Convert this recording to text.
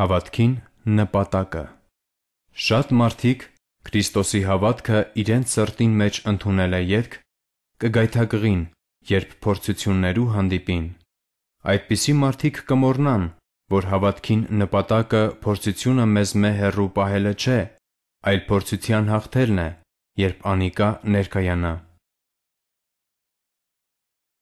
Հավատքին նպատակը Շատ մարդիկ Քրիստոսի հավատքը իրենց սրտին մեջ ընդունել է երբ կգայթակղին, երբ փորձություններու հանդիպին։ Այդպիսի մարդիկ կմոռնան, որ հավատքին նպատակը փորձությունը մեզ մե հեռու պահելը չէ, այլ փորձության հաղթելն է, երբ անիկա ներկայանա։